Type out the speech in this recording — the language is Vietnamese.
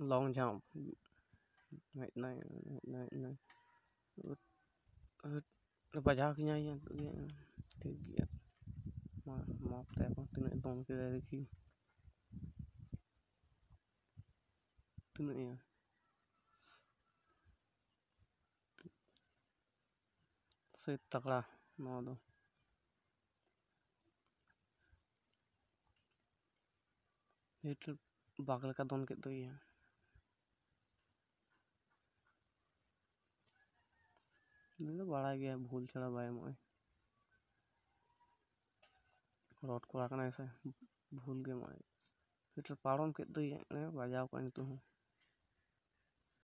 long jump wait này này này lepas jauh kini aja tu dia tu dia maaf maaf tak apa tu nak tong ke dari sini tu nak ya setak lah mau tu itu bakal kadon ke tu ya मतलब बड़ा गया भूल छड़ा भाई मैं रोड को भूल गए मैं फिर पारण के तो बजाव